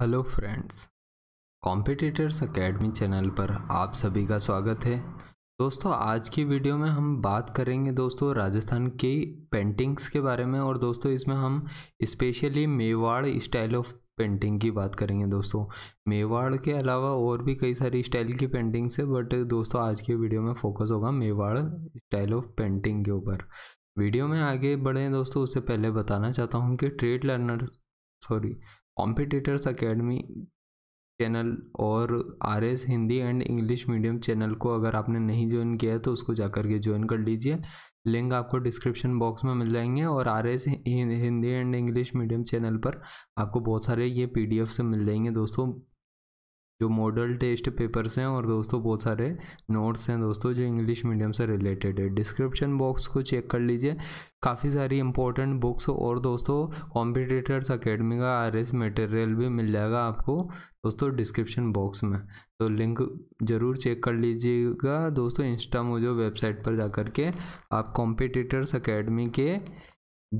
Hello friends competitors academy channel पर आप सभी का स्वागत है दोस्तों आज की वीडियो में हम बात करेंगे दोस्तों राजस्थान की पेंटिंग्स के बारे में और दोस्तों इसमें हम specially Mewar style of painting की बात करेंगे दोस्तों मेवाड़ के अलावा और भी कई सारी स्टाइल की पेंटिंग्स है बट दोस्तों आज की वीडियो में फोकस होगा मेवाड़ स्टाइल ऑफ पेंटिंग के ऊपर वीडियो में आगे बढ़ें दोस्तों उससे पहले बताना चाहता हूँ कि trade learner sorry competitors academy channel और R S Hindi and English medium channel को अगर आपने नहीं ज्वाइन किया है तो उसको जा करके ज्वाइन कर लीजिए लिंक आपको डिस्क्रिप्शन बॉक्स में मिल जाएंगे और R S Hindi and English medium channel पर आपको बहुत सारे ये पी डी एफ से मिल जाएंगे दोस्तों जो मॉडल टेस्ट पेपर्स हैं और दोस्तों बहुत सारे नोट्स हैं दोस्तों जो इंग्लिश मीडियम से रिलेटेड है डिस्क्रिप्शन बॉक्स को चेक कर लीजिए काफ़ी सारी इंपॉर्टेंट बुक्स और दोस्तों कॉम्पिटिटर्स अकेडमी का आर एस मटेरियल भी मिल जाएगा आपको दोस्तों डिस्क्रिप्शन बॉक्स में तो लिंक ज़रूर चेक कर लीजिएगा दोस्तों इंस्टा मोजो वेबसाइट पर जा कर के आप कॉम्पिटिटर्स अकेडमी के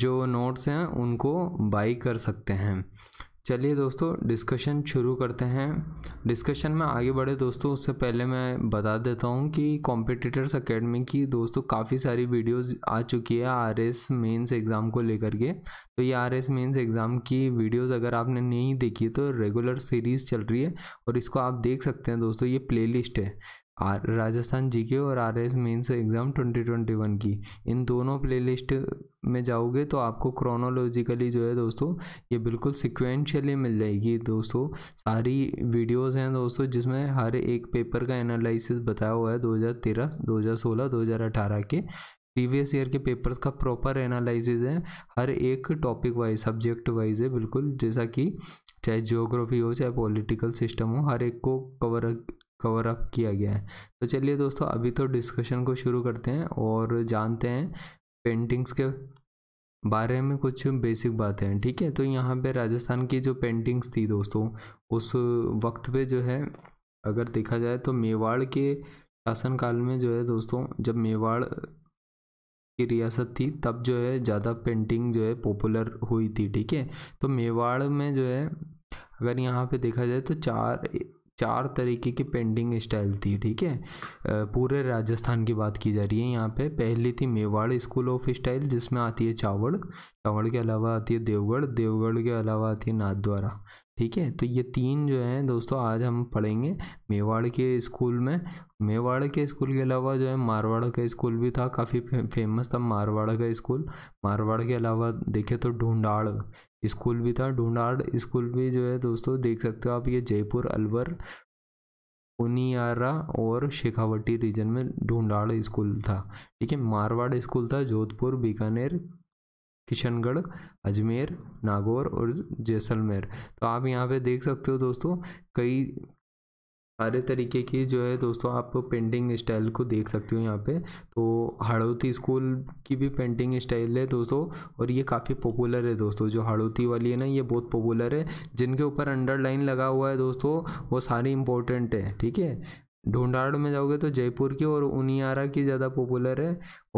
जो नोट्स हैं उनको बाई कर सकते हैं चलिए दोस्तों डिस्कशन शुरू करते हैं डिस्कशन में आगे बढ़े दोस्तों उससे पहले मैं बता देता हूँ कि कॉम्पिटिटर्स अकेडमी की दोस्तों काफ़ी सारी वीडियोस आ चुकी है आर एस मेन्स एग्ज़ाम को लेकर के तो ये आर एस मेन्स एग्ज़ाम की वीडियोस अगर आपने नहीं देखी तो रेगुलर सीरीज़ चल रही है और इसको आप देख सकते हैं दोस्तों ये प्ले है आर राजस्थान जीके और आर एस मेन्स एग्ज़ाम 2021 की इन दोनों प्लेलिस्ट में जाओगे तो आपको क्रोनोलॉजिकली जो है दोस्तों ये बिल्कुल सिक्वेंशली मिल जाएगी दोस्तों सारी वीडियोस हैं दोस्तों जिसमें हर एक पेपर का एनालिसिस बताया हुआ है 2013, 2016, 2018 के प्रीवियस ईयर के पेपर्स का प्रॉपर एनालिसिस है हर एक टॉपिक वाइज सब्जेक्ट वाइज है बिल्कुल जैसा कि चाहे जियोग्राफी हो चाहे पॉलिटिकल सिस्टम हो हर एक को कवर कवर अप किया गया है तो चलिए दोस्तों अभी तो डिस्कशन को शुरू करते हैं और जानते हैं पेंटिंग्स के बारे में कुछ बेसिक बातें हैं ठीक है तो यहाँ पे राजस्थान की जो पेंटिंग्स थी दोस्तों उस वक्त पे जो है अगर देखा जाए तो मेवाड़ के शासनकाल में जो है दोस्तों जब मेवाड़ की रियासत थी तब जो है ज़्यादा पेंटिंग जो है पॉपुलर हुई थी ठीक है तो मेवाड़ में जो है अगर यहाँ पे देखा जाए तो चार चार तरीके की पेंटिंग स्टाइल थी ठीक है पूरे राजस्थान की बात की जा रही है यहाँ पे पहली थी मेवाड़ स्कूल ऑफ स्टाइल जिसमें आती है चावड़ चावड़ के अलावा आती है देवगढ़ देवगढ़ के अलावा आती है नाथद्वारा ठीक है तो ये तीन जो है दोस्तों आज हम पढ़ेंगे मेवाड़ के स्कूल में मेवाड़ के स्कूल के अलावा जो है मारवाड़ का स्कूल भी था काफ़ी फे, फेमस था मारवाड़ का स्कूल मारवाड़ के अलावा देखे तो ढूंढाड़ स्कूल भी था ढूंढाड़ स्कूल भी जो है दोस्तों देख सकते हो आप ये जयपुर अलवर उनियारा और शेखावटी रीजन में ढूंढाड़ स्कूल था ठीक है मारवाड़ स्कूल था जोधपुर बीकानेर किशनगढ़ अजमेर नागौर और जैसलमेर तो आप यहाँ पे देख सकते हो दोस्तों कई सारे तरीके की जो है दोस्तों आप पेंटिंग स्टाइल को देख सकते हो यहाँ पे तो हाड़ौती स्कूल की भी पेंटिंग स्टाइल है दोस्तों और ये काफ़ी पॉपुलर है दोस्तों जो हड़ौती वाली है ना ये बहुत पॉपुलर है जिनके ऊपर अंडरलाइन लगा हुआ है दोस्तों वो सारी इंपॉर्टेंट है ठीक है ढूंढाड़ में जाओगे तो जयपुर की और उनियारा की ज़्यादा पॉपुलर है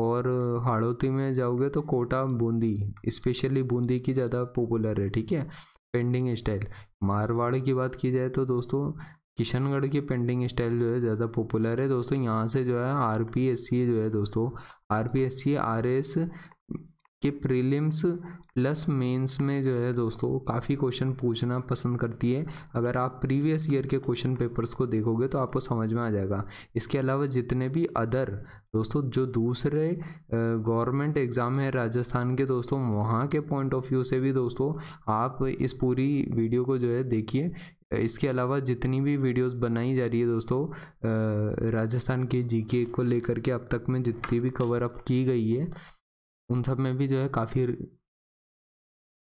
और हाड़ौती में जाओगे तो कोटा बूंदी स्पेशली बूंदी की ज़्यादा पॉपुलर है ठीक है पेंडिंग स्टाइल मारवाड़ की बात की जाए तो दोस्तों किशनगढ़ की पेंटिंग स्टाइल जो है ज़्यादा पॉपुलर है दोस्तों यहाँ से जो है आर पी एस सी जो है दोस्तों R P S C R S के प्रीलिम्स प्लस मेंस में जो है दोस्तों काफ़ी क्वेश्चन पूछना पसंद करती है अगर आप प्रीवियस ईयर के क्वेश्चन पेपर्स को देखोगे तो आपको समझ में आ जाएगा इसके अलावा जितने भी अदर दोस्तों जो दूसरे गवर्नमेंट एग्ज़ाम है राजस्थान के दोस्तों वहाँ के पॉइंट ऑफ व्यू से भी दोस्तों आप इस पूरी वीडियो को जो है देखिए इसके अलावा जितनी भी वीडियोस बनाई जा रही है दोस्तों राजस्थान के जीके को लेकर के अब तक में जितनी भी कवर अप की गई है उन सब में भी जो है काफ़ी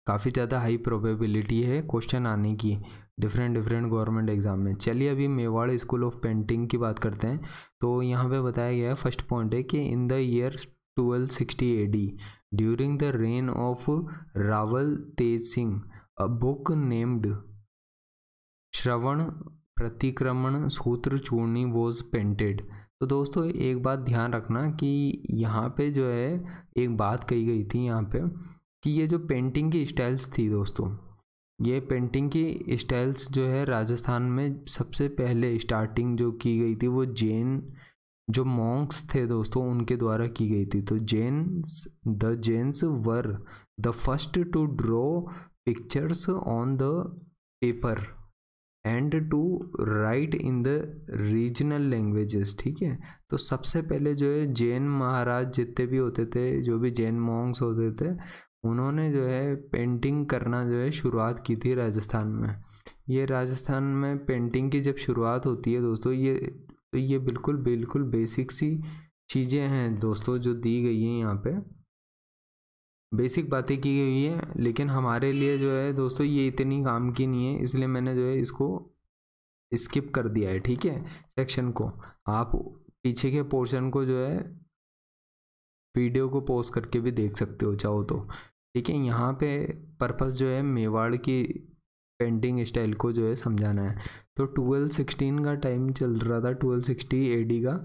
काफ़ी ज़्यादा हाई प्रोबेबिलिटी है क्वेश्चन आने की डिफरेंट डिफरेंट गवर्नमेंट एग्ज़ाम में चलिए अभी मेवाड़ स्कूल ऑफ पेंटिंग की बात करते हैं तो यहाँ पे बताया गया है फर्स्ट पॉइंट है कि in the year 1260 D during the reign of Rawal Tej Singh a book named Shravan Pratikraman Sutra चूर्णी was painted तो दोस्तों एक बात ध्यान रखना कि यहाँ पे जो है एक बात कही गई थी यहाँ पे कि ये जो पेंटिंग की स्टाइल्स थी दोस्तों ये पेंटिंग की स्टाइल्स जो है राजस्थान में सबसे पहले स्टार्टिंग जो की गई थी वो जैन जो मॉन्क्स थे दोस्तों उनके द्वारा की गई थी तो Jain the Jains were the first to draw pictures on the paper and to write in the regional languages ठीक है तो सबसे पहले जो है जैन महाराज जितने भी होते थे जो भी जैन मॉन्ग्स होते थे उन्होंने जो है पेंटिंग करना जो है शुरुआत की थी राजस्थान में ये राजस्थान में पेंटिंग की जब शुरुआत होती है दोस्तों ये ये बिल्कुल बिल्कुल बेसिक सी चीज़ें हैं दोस्तों जो दी गई हैं यहाँ पे बेसिक बातें की गई है लेकिन हमारे लिए जो है दोस्तों ये इतनी काम की नहीं है इसलिए मैंने जो है इसको स्किप कर दिया है ठीक है सेक्शन को आप पीछे के पोर्शन को जो है वीडियो को पॉज करके भी देख सकते हो चाहो तो ठीक है यहाँ पे पर्पस जो है मेवाड़ की पेंटिंग स्टाइल को जो है समझाना है तो ट्वेल्व सिक्सटीन का टाइम चल रहा था ट्वेल्व सिक्सटी एडी का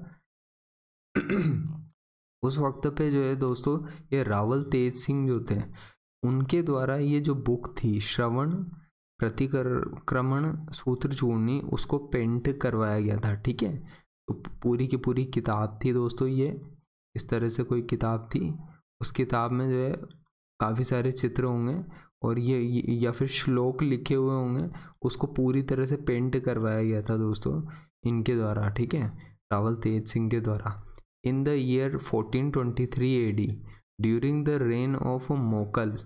उस वक्त पे जो है दोस्तों ये रावल तेज सिंह जो थे उनके द्वारा ये जो बुक थी श्रवण प्रतिक्रमण सूत्र चूर्णी उसको पेंट करवाया गया था ठीक है तो पूरी की पूरी किताब थी दोस्तों ये इस तरह से कोई किताब थी उस किताब में जो है काफ़ी सारे चित्र होंगे और ये, ये या फिर श्लोक लिखे हुए होंगे उसको पूरी तरह से पेंट करवाया गया था दोस्तों इनके द्वारा ठीक है रावल तेज सिंह के द्वारा in the year 1423 D during the reign of Mokal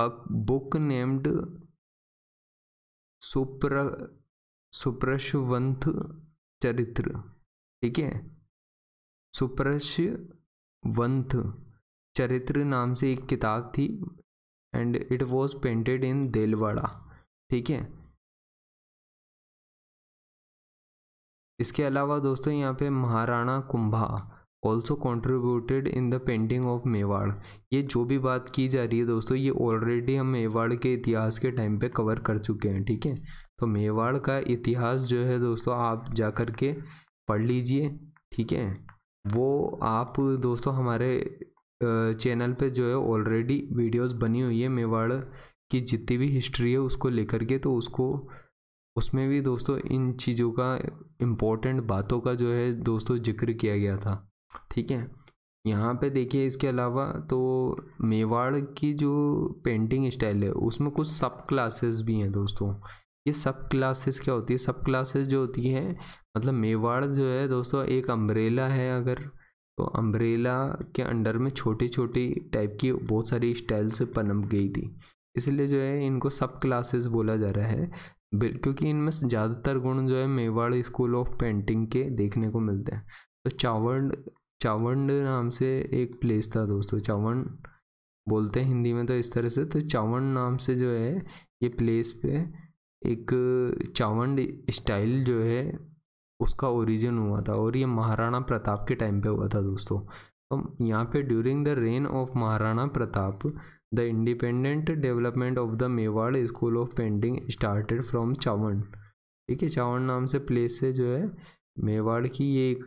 a book named सुप्र सुप्रशवंथ चरित्र ठीक है सुप्रशवंथ चरित्र नाम से एक किताब थी and it was painted in Delwara ठीक है इसके अलावा दोस्तों यहाँ पे Maharana Kumbha also contributed in the painting of Mewar ये जो भी बात की जा रही है दोस्तों ये ऑलरेडी हम मेवाड़ के इतिहास के टाइम पे कवर कर चुके हैं ठीक है तो मेवाड़ का इतिहास जो है दोस्तों आप जा कर के पढ़ लीजिए ठीक है वो आप दोस्तों हमारे चैनल पे जो है ऑलरेडी वीडियोस बनी हुई है मेवाड़ की जितनी भी हिस्ट्री है उसको लेकर के तो उसको उसमें भी दोस्तों इन चीज़ों का इम्पोर्टेंट बातों का जो है दोस्तों जिक्र किया गया था ठीक है यहाँ पे देखिए इसके अलावा तो मेवाड़ की जो पेंटिंग स्टाइल है उसमें कुछ सब क्लासेस भी हैं दोस्तों ये सब क्लासेस क्या होती है सब क्लासेस जो होती है मतलब मेवाड़ जो है दोस्तों एक अम्ब्रेला है अगर तो अम्ब्रेला के अंडर में छोटी छोटी टाइप की बहुत सारी स्टाइल्स पनप गई थी इसलिए जो है इनको सब क्लासेस बोला जा रहा है क्योंकि इनमें ज़्यादातर गुण जो है मेवाड़ स्कूल ऑफ पेंटिंग के देखने को मिलते हैं तो चावंड चावंड नाम से एक प्लेस था दोस्तों चावंड बोलते हैं हिंदी में तो इस तरह से तो चावंड नाम से जो है ये प्लेस पे एक चावंड स्टाइल जो है उसका ओरिजिन हुआ था और ये महाराणा प्रताप के टाइम पे हुआ था दोस्तों तो यहाँ पे during the reign of Maharana Pratap the independent development of the Mewar school of painting started from Chavand ठीक है चावन नाम से प्लेस से जो है मेवाड़ की एक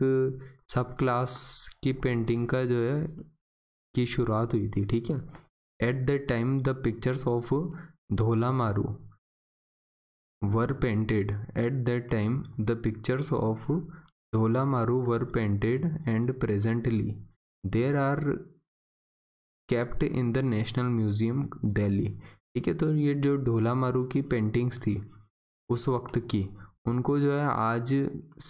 सब क्लास की पेंटिंग का जो है की शुरुआत हुई थी ठीक है at the time the pictures of Dhola Maru were painted. At that time, the pictures of Dholamaru were painted and presently there are kept in the National Museum, Delhi. ठीक है तो ये जो ढोला मारू की पेंटिंग्स थी उस वक्त की उनको जो है आज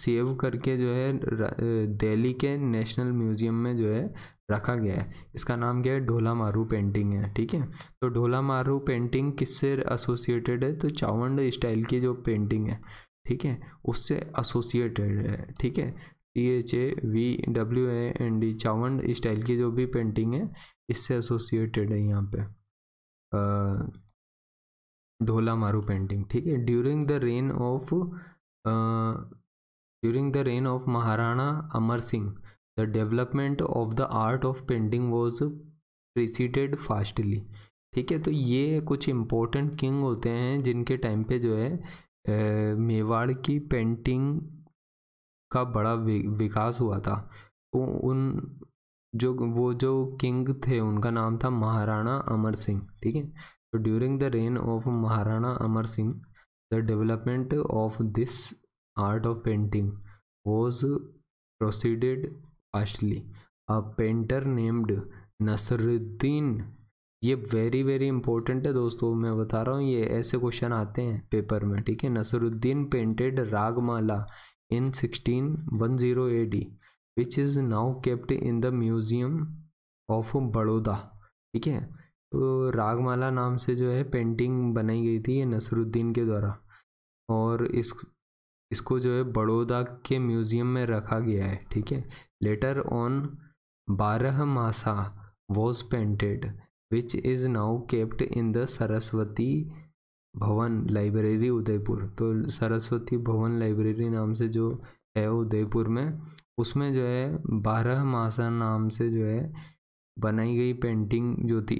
सेव करके जो है दिल्ली के नेशनल म्यूज़ियम में जो है रखा गया है इसका नाम क्या है ढोला मारू पेंटिंग है ठीक है तो ढोला मारू पेंटिंग किससे एसोसिएटेड है तो चावंड स्टाइल की जो पेंटिंग है ठीक है उससे एसोसिएटेड है ठीक है T H A V W A N D Chavand style की जो भी पेंटिंग है इससे एसोसिएटेड है यहाँ पे आ, ढोला मारू पेंटिंग ठीक है during the reign of during the reign of Maharana Amar Singh the development of the art of painting was precipitated fastly ठीक है तो ये कुछ इम्पोर्टेंट किंग होते हैं जिनके टाइम पे जो है मेवाड़ की पेंटिंग का बड़ा विकास हुआ था उन जो वो जो किंग थे उनका नाम था महाराणा अमर सिंह ठीक है During the reign of Maharana Amar Singh, the development of this art of painting was proceeded fastly. A painter named Nasruddin ये वेरी वेरी इंपॉर्टेंट है दोस्तों मैं बता रहा हूँ ये ऐसे क्वेश्चन आते हैं पेपर में ठीक है Nasruddin painted Ragamala in sixteen one zero A D which is now kept in the museum of Baroda ठीक है रागमाला नाम से जो है पेंटिंग बनाई गई थी ये नसरुद्दीन के द्वारा और इस इसको जो है बड़ौदा के म्यूज़ियम में रखा गया है ठीक है letter on Barah Masa was painted which is now kept in the Saraswati Bhavan library Udaipur तो सरस्वती भवन लाइब्रेरी नाम से जो है उदयपुर में उसमें जो है बारह मासा नाम से जो है बनाई गई पेंटिंग जो थी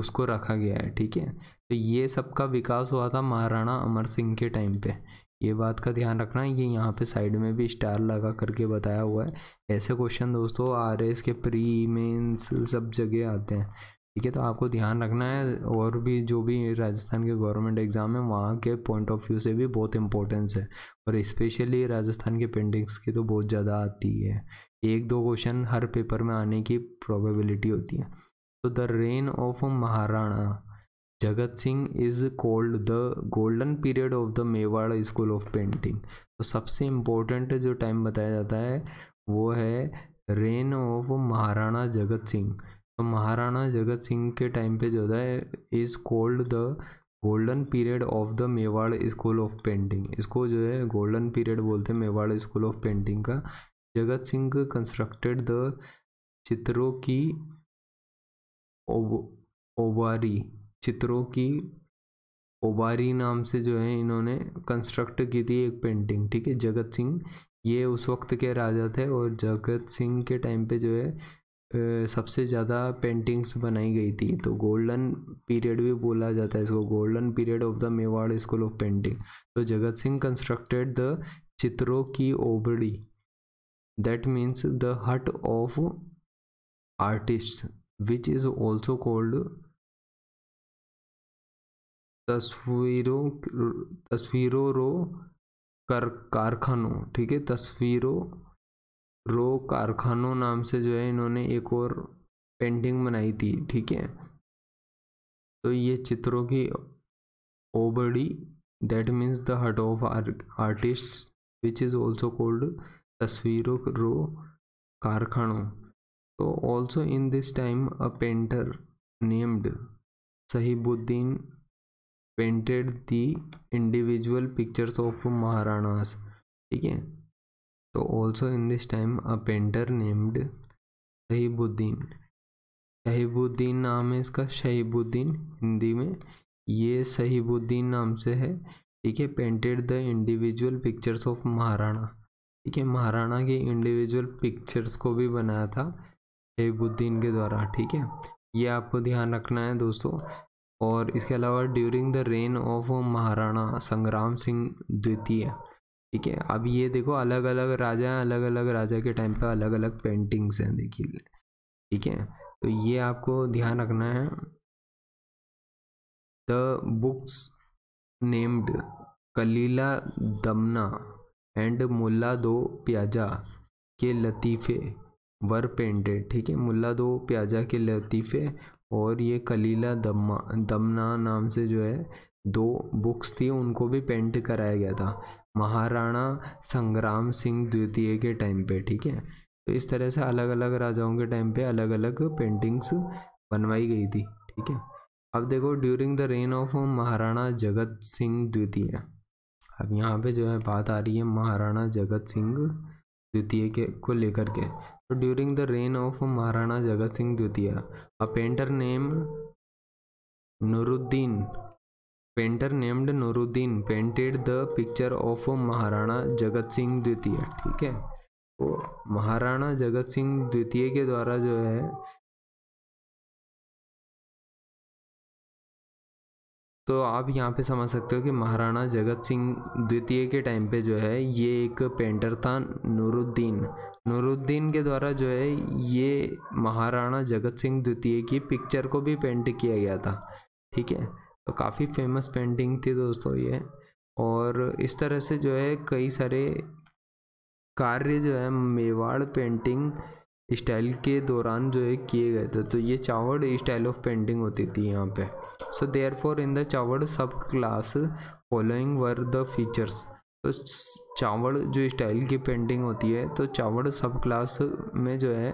उसको रखा गया है ठीक है तो ये सब का विकास हुआ था महाराणा अमर सिंह के टाइम पे ये बात का ध्यान रखना ये यहाँ पे साइड में भी स्टार लगा करके बताया हुआ है ऐसे क्वेश्चन दोस्तों आर एस के प्री मेन्स सब जगह आते हैं ठीक है तो आपको ध्यान रखना है और भी जो भी राजस्थान के गवर्नमेंट एग्ज़ाम है वहाँ के पॉइंट ऑफ व्यू से भी बहुत इंपॉर्टेंस है और स्पेशली राजस्थान के पेंटिंग्स की तो बहुत ज़्यादा आती है एक दो क्वेश्चन हर पेपर में आने की प्रोबेबिलिटी होती है तो the reign of Maharana Jagat Singh is called the golden period of the Mewar school of painting तो सबसे इम्पोर्टेंट जो टाइम बताया जाता है वो है रेन ऑफ महाराणा जगत सिंह तो महाराणा जगत सिंह के टाइम पे जो है is called the golden period of the Mewar school of painting इसको जो है गोल्डन पीरियड बोलते हैं मेवाड़ स्कूल ऑफ पेंटिंग का जगत सिंह कंस्ट्रक्टेड द चित्रों की ओबारी चित्रों की ओबारी नाम से जो है इन्होंने कंस्ट्रक्ट की थी एक पेंटिंग ठीक है जगत सिंह ये उस वक्त के राजा थे और जगत सिंह के टाइम पे जो है सबसे ज़्यादा पेंटिंग्स बनाई गई थी तो गोल्डन पीरियड भी बोला जाता है इसको golden period of the Mewar school of painting तो जगत सिंह कंस्ट्रक्टेड द चित्रों की ओबड़ी that means the hut of artist which is also called तस्वीरों तस्वीरों रो कर कारखानों ठीक है तस्वीरों रो कारखानों नाम से जो है इन्होंने एक और पेंटिंग बनाई थी ठीक है तो ये चित्रों की ओबडी that means the hut of artist which is also called तस्वीरों रो कारखानों तो also in this time a painter named Sahibuddin painted the individual pictures of Maharanas ठीक है तो also in this time a painter named Shahibuddin Shahibuddin नाम है इसका शहीबुद्दीन हिंदी में ये शहीबुद्दीन नाम से है ठीक है painted the individual pictures of Maharana ठीक है महाराणा के इंडिविजुअल पिक्चर्स को भी बनाया था शहीबुद्दीन के द्वारा ठीक है ये आपको ध्यान रखना है दोस्तों और इसके अलावा during the reign of Maharana Sangram Singh द्वितीय ठीक है अब ये देखो अलग अलग राजा हैं अलग अलग राजा के टाइम पे अलग अलग पेंटिंग्स हैं देखिए ठीक है तो ये आपको ध्यान रखना है the books named Kalila Damna and Mulla Do Pyaza के लतीफ़े वर पेंटेड ठीक है मुल्ला दो प्याजा के लतीफ़े और ये कलीला दमा दमना नाम से जो है दो बुक्स थी उनको भी पेंट कराया गया था महाराणा संग्राम सिंह द्वितीय के टाइम पे ठीक है तो इस तरह से अलग अलग राजाओं के टाइम पे अलग अलग पेंटिंग्स बनवाई गई थी ठीक है अब देखो during the reign of Maharana Jagat Singh द्वितीय अब यहाँ पे जो है बात आ रही है महाराणा जगत सिंह द्वितीय के को लेकर के तो during the reign of Maharana Jagat Singh द्वितीय a painter name Nooruddin painter named Nooruddin painted the picture of Maharana Jagat Singh द्वितीय ठीक है तो महाराणा जगत सिंह द्वितीय के द्वारा जो है तो आप यहाँ पे समझ सकते हो कि महाराणा जगत सिंह द्वितीय के टाइम पे जो है ये एक पेंटर था नूरुद्दीन नूरुद्दीन के द्वारा जो है ये महाराणा जगत सिंह द्वितीय की पिक्चर को भी पेंट किया गया था ठीक है तो काफ़ी फेमस पेंटिंग थी दोस्तों ये और इस तरह से जो है कई सारे कार्य जो है मेवाड़ पेंटिंग स्टाइल के दौरान जो है किए गए थे तो ये चावड़ स्टाइल ऑफ पेंटिंग होती थी यहाँ पे so therefore in the Chavand sub class following were the features तो चावड़ जो स्टाइल की पेंटिंग होती है तो चावड़ सब क्लास में जो है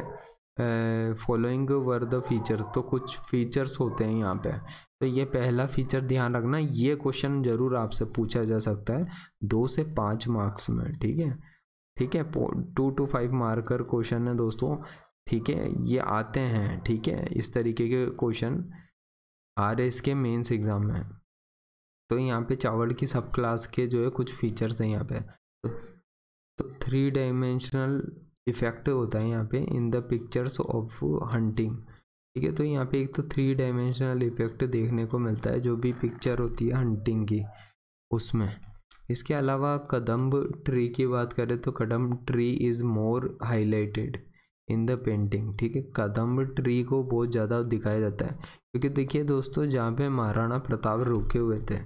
फॉलोइंग वर द फीचर तो कुछ फीचर्स होते हैं यहाँ पे तो ये पहला फीचर ध्यान रखना ये क्वेश्चन ज़रूर आपसे पूछा जा सकता है दो से पाँच मार्क्स में ठीक है ठीक है two to five marker question है दोस्तों ठीक है ये आते हैं ठीक है इस तरीके के क्वेश्चन आर एस के मेन्स एग्ज़ाम में तो यहाँ पे चावल की सब क्लास के जो है कुछ फीचर्स हैं यहाँ पे तो, तो थ्री डायमेंशनल इफेक्ट होता है यहाँ पे in the pictures of hunting ठीक है तो यहाँ पे एक तो थ्री डायमेंशनल इफेक्ट देखने को मिलता है जो भी पिक्चर होती है हंटिंग की उसमें इसके अलावा कदम्ब ट्री की बात करें तो kadam tree is more highlighted in the painting ठीक है कदम्ब ट्री को बहुत ज़्यादा दिखाया जाता है क्योंकि देखिए दोस्तों जहाँ पे महाराणा प्रताप रुके हुए थे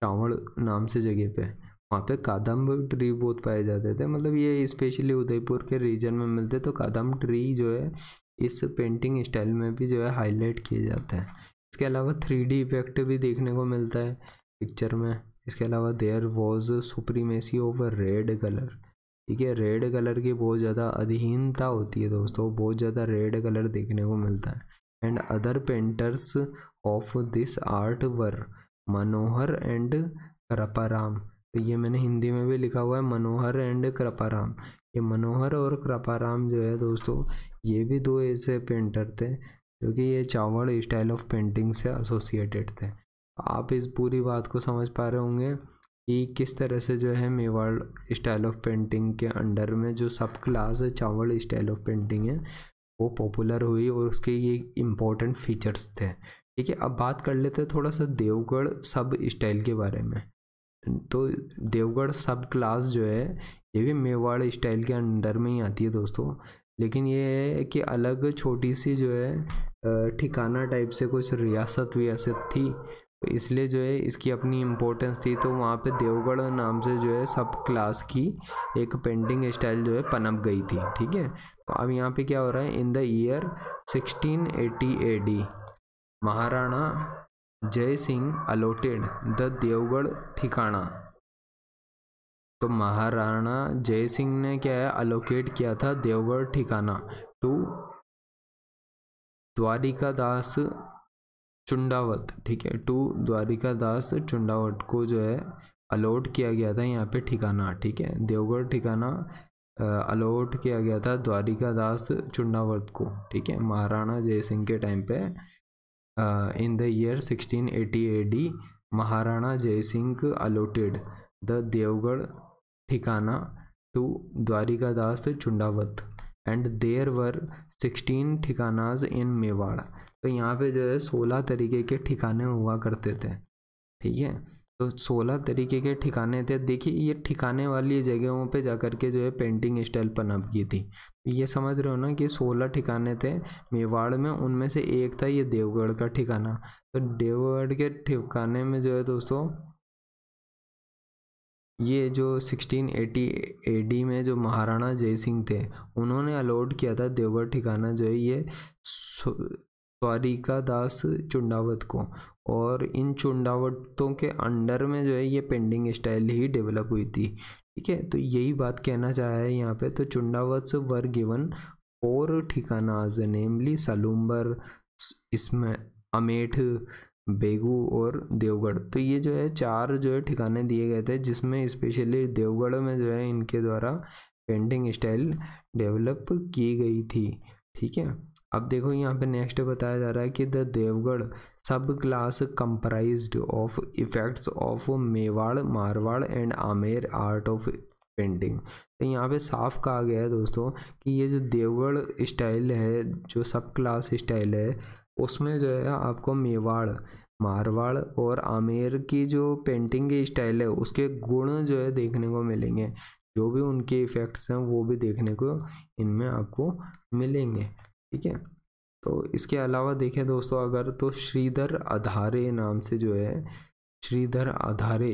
टावड़ नाम से जगह पे वहाँ पे कादम ट्री बहुत पाए जाते थे मतलब ये स्पेशली उदयपुर के रीजन में मिलते तो कादम्ब ट्री जो है इस पेंटिंग स्टाइल में भी जो है हाईलाइट किए जाते हैं इसके अलावा थ्री डी इफेक्ट भी देखने को मिलता है पिक्चर में इसके अलावा there was supremacy over red colour ठीक है रेड कलर की बहुत ज़्यादा अधीनता होती है दोस्तों बहुत ज़्यादा रेड कलर देखने को मिलता है and other painters of this art were Manohar and Raparam तो ये मैंने हिंदी में भी लिखा हुआ है मनोहर एंड कृपाराम ये मनोहर और कृपाराम जो है दोस्तों ये भी दो ऐसे पेंटर थे जो कि ये चावड़ स्टाइल ऑफ पेंटिंग से एसोसिएटेड थे आप इस पूरी बात को समझ पा रहे होंगे कि किस तरह से जो है मेवाड़ स्टाइल ऑफ पेंटिंग के अंडर में जो sub class Chavand style of painting है वो पॉपुलर हुई और उसके ये इम्पोर्टेंट फीचर्स थे ठीक है अब बात कर लेते हैं थोड़ा सा देवगढ़ सब स्टाइल के बारे में तो देवगढ़ सब क्लास जो है ये भी मेवाड़ स्टाइल के अंडर में ही आती है दोस्तों लेकिन ये है कि अलग छोटी सी जो है ठिकाना टाइप से कुछ रियासत वियासत थी तो इसलिए जो है इसकी अपनी इम्पोर्टेंस थी तो वहाँ पे देवगढ़ नाम से जो है सब क्लास की एक पेंटिंग स्टाइल जो है पनप गई थी ठीक है तो अब यहाँ पे क्या हो रहा है in the year 1680 AD Maharana Jai Singh allotted the Devgarh ठिकाना तो महाराणा जय सिंह ने क्या है अलोकेट किया था देवगढ़ ठिकाना टू द्वारिका दास चुंडावत ठीक है टू द्वारिका दास चुंडावत को जो है अलॉट किया गया था यहाँ पे ठिकाना ठीक है देवगढ़ ठिकाना अलॉट किया गया था द्वारिका दास चुंडावत को ठीक है महाराणा जय सिंह के टाइम पे in the year sixteen eighty D Maharana Jai Singh allotted the Devgarh thikana to Dwarika Das Chundawat and there were sixteen thikanas in Mewar तो यहाँ पे जो है सोलह तरीके के ठिकाने हुआ करते थे ठीक है तो सोलह तरीके के ठिकाने थे देखिए ये ठिकाने वाली जगहों पे जा कर के जो है पेंटिंग स्टाइल पनप गई थी ये समझ रहे हो ना कि सोलह ठिकाने थे मेवाड़ में उनमें से एक था ये देवगढ़ का ठिकाना तो देवगढ़ के ठिकाने में जो है दोस्तों ये जो 1680 एडी में जो महाराणा जय सिंह थे उन्होंने अलॉट किया था देवगढ़ ठिकाना जो है ये स्वारिका दास चुंडावत को और इन चुंडावटों के अंडर में जो है ये पेंडिंग स्टाइल ही डेवलप हुई थी ठीक है तो यही बात कहना चाह रहा है यहाँ पे तो चुंडावट्स वर गिवन और ठिकानाज नेमली सलूम्बर इसमें अमेठ बेगू और देवगढ़ तो ये जो है चार जो है ठिकाने दिए गए थे जिसमें स्पेशली देवगढ़ में जो है इनके द्वारा पेंटिंग स्टाइल डेवलप की गई थी ठीक है अब देखो यहाँ पे नेक्स्ट बताया जा रहा है कि the Devgarh sub class comprise of effects of Mewar Marwar and Amer art of painting तो यहाँ पे साफ कहा गया है दोस्तों कि ये जो देवगढ़ स्टाइल है जो सब क्लास स्टाइल है उसमें जो है आपको मेवाड़ मारवाड़ और आमेर की जो पेंटिंग की स्टाइल है उसके गुण जो है देखने को मिलेंगे जो भी उनके इफ़ेक्ट्स हैं वो भी देखने को इनमें आपको मिलेंगे ठीक है तो इसके अलावा देखें दोस्तों अगर तो श्रीधर आधारे नाम से जो है श्रीधर आधारे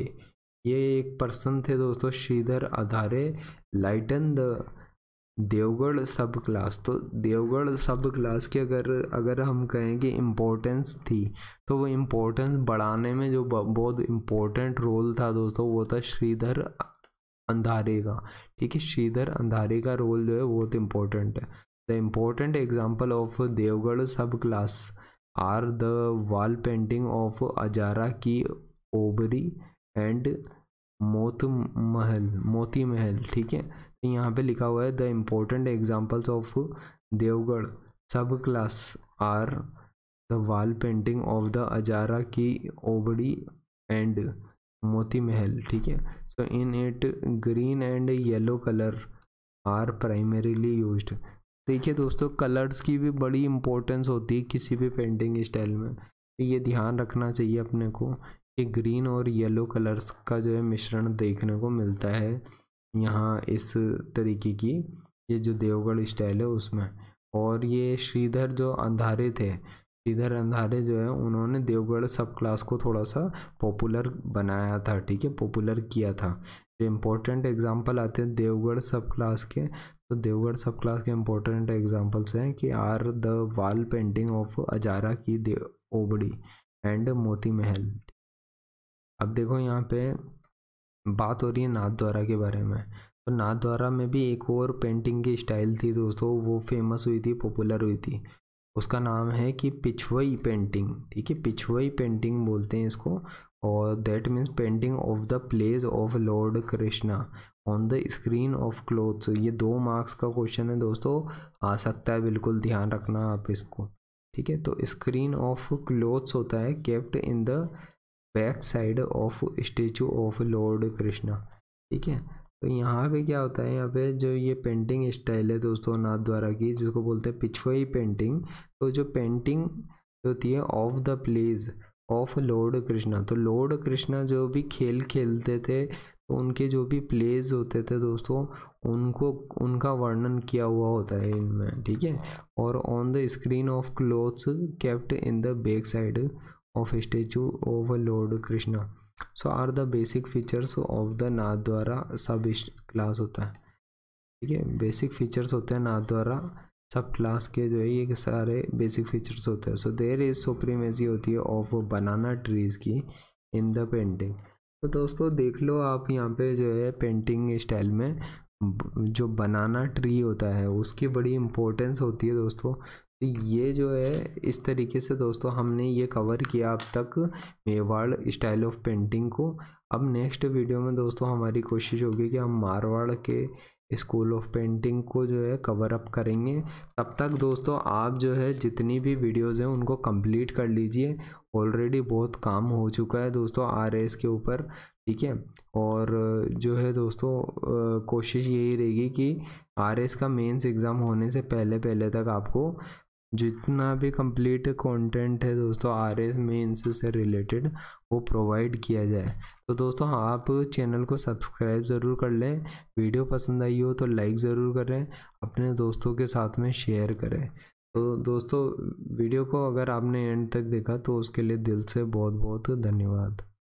ये एक पर्सन थे दोस्तों श्रीधर आधारे लाइटन द देवगढ़ सब क्लास तो देवगढ़ सब क्लास की अगर अगर हम कहें कि इम्पोर्टेंस थी तो वो इम्पोर्टेंस बढ़ाने में जो बहुत इम्पोर्टेंट रोल था दोस्तों वो था श्रीधर अंधारे का ठीक है श्रीधर अंधारे का रोल जो है बहुत इम्पोर्टेंट है The important example of Devgad subclass are the wall painting of Ajara ki Obri and मोत महल मोती महल ठीक है तो यहाँ पे लिखा हुआ है the important examples of Devgarh sub class are the wall painting of the Ajara की ओबड़ी एंड मोती महल ठीक है so in it green and yellow colour are primarily used देखिए दोस्तों कलर्स की भी बड़ी इम्पोर्टेंस होती है किसी भी पेंटिंग स्टाइल में ये ध्यान रखना चाहिए अपने को कि ग्रीन और येलो कलर्स का जो है मिश्रण देखने को मिलता है यहाँ इस तरीके की ये जो देवगढ़ स्टाइल है उसमें और ये श्रीधर जो अंधारे थे श्रीधर अंधारे जो है उन्होंने देवगढ़ सब क्लास को थोड़ा सा पॉपुलर बनाया था ठीक है पॉपुलर किया था जो इम्पोर्टेंट एग्जाम्पल आते हैं देवगढ़ सब क्लास के तो देवगढ़ सब क्लास के इम्पोर्टेंट एग्जाम्पल्स हैं कि are the wall painting of Ajara की दे ओबड़ी एंड मोती महल अब देखो यहाँ पे बात हो रही है नाथ द्वारा के बारे में तो नाथ द्वारा में भी एक और पेंटिंग की स्टाइल थी दोस्तों वो फेमस हुई थी पॉपुलर हुई थी उसका नाम है कि पिछवई पेंटिंग ठीक है पिछवई पेंटिंग बोलते हैं इसको और that means painting of the plays of lord Krishna on the screen of cloths ये दो मार्क्स का क्वेश्चन है दोस्तों आ सकता है बिल्कुल ध्यान रखना आप इसको ठीक है तो स्क्रीन ऑफ क्लोथ्स होता है kept in the back side of statue of lord Krishna ठीक है तो यहाँ पे क्या होता है यहाँ पे जो ये पेंटिंग स्टाइल है दोस्तों नाथ द्वारा की जिसको बोलते हैं पिछवाई पेंटिंग तो जो पेंटिंग होती है of the plays of lord Krishna तो लॉर्ड कृष्णा जो भी खेल खेलते थे तो उनके जो भी प्लेज होते थे दोस्तों उनको उनका वर्णन किया हुआ होता है इनमें ठीक है और on the screen of cloths kept in the back side of statue of lord Krishna so are the basic features of the Nathdwara sub class होता है ठीक है बेसिक फीचर्स होते हैं नाथ द्वारा सब क्लास के जो है ये सारे बेसिक फीचर्स होते हैं सो देर इज सुप्रीमेसी होती है ऑफ बनाना ट्रीज़ की इन द पेंटिंग तो दोस्तों देख लो आप यहाँ पे जो है पेंटिंग स्टाइल में जो बनाना ट्री होता है उसकी बड़ी इम्पोर्टेंस होती है दोस्तों तो ये जो है इस तरीके से दोस्तों हमने ये कवर किया अब तक मेवाड़ स्टाइल ऑफ पेंटिंग को अब नेक्स्ट वीडियो में दोस्तों हमारी कोशिश होगी कि हम मारवाड़ के स्कूल ऑफ पेंटिंग को जो है कवर अप करेंगे तब तक दोस्तों आप जो है जितनी भी वीडियोस हैं उनको कंप्लीट कर लीजिए ऑलरेडी बहुत काम हो चुका है दोस्तों आर एस के ऊपर ठीक है और जो है दोस्तों कोशिश यही रहेगी कि आर एस का मेंस एग्ज़ाम होने से पहले पहले तक आपको जितना भी कंप्लीट कंटेंट है दोस्तों आर एस मेन्स से रिलेटेड वो प्रोवाइड किया जाए तो दोस्तों आप चैनल को सब्सक्राइब ज़रूर कर लें वीडियो पसंद आई हो तो लाइक ज़रूर करें अपने दोस्तों के साथ में शेयर करें तो दोस्तों वीडियो को अगर आपने एंड तक देखा तो उसके लिए दिल से बहुत बहुत धन्यवाद